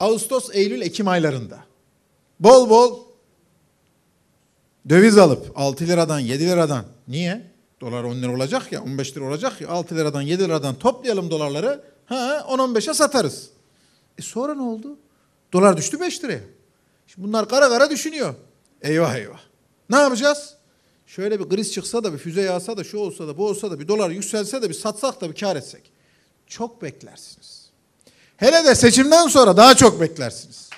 Ağustos, Eylül, Ekim aylarında bol bol döviz alıp 6 liradan 7 liradan niye? Dolar 10 lira olacak ya 15 lira olacak ya 6 liradan 7 liradan toplayalım dolarları ha 10-15'e satarız. E sonra ne oldu? Dolar düştü 5 liraya. Şimdi bunlar kara kara düşünüyor. Eyvah eyvah. Ne yapacağız? Şöyle bir kriz çıksa da bir füze yağsa da şu olsa da bu olsa da bir dolar yükselse de bir satsak da bir kar etsek. Çok beklersiniz. Hele de seçimden sonra daha çok beklersiniz.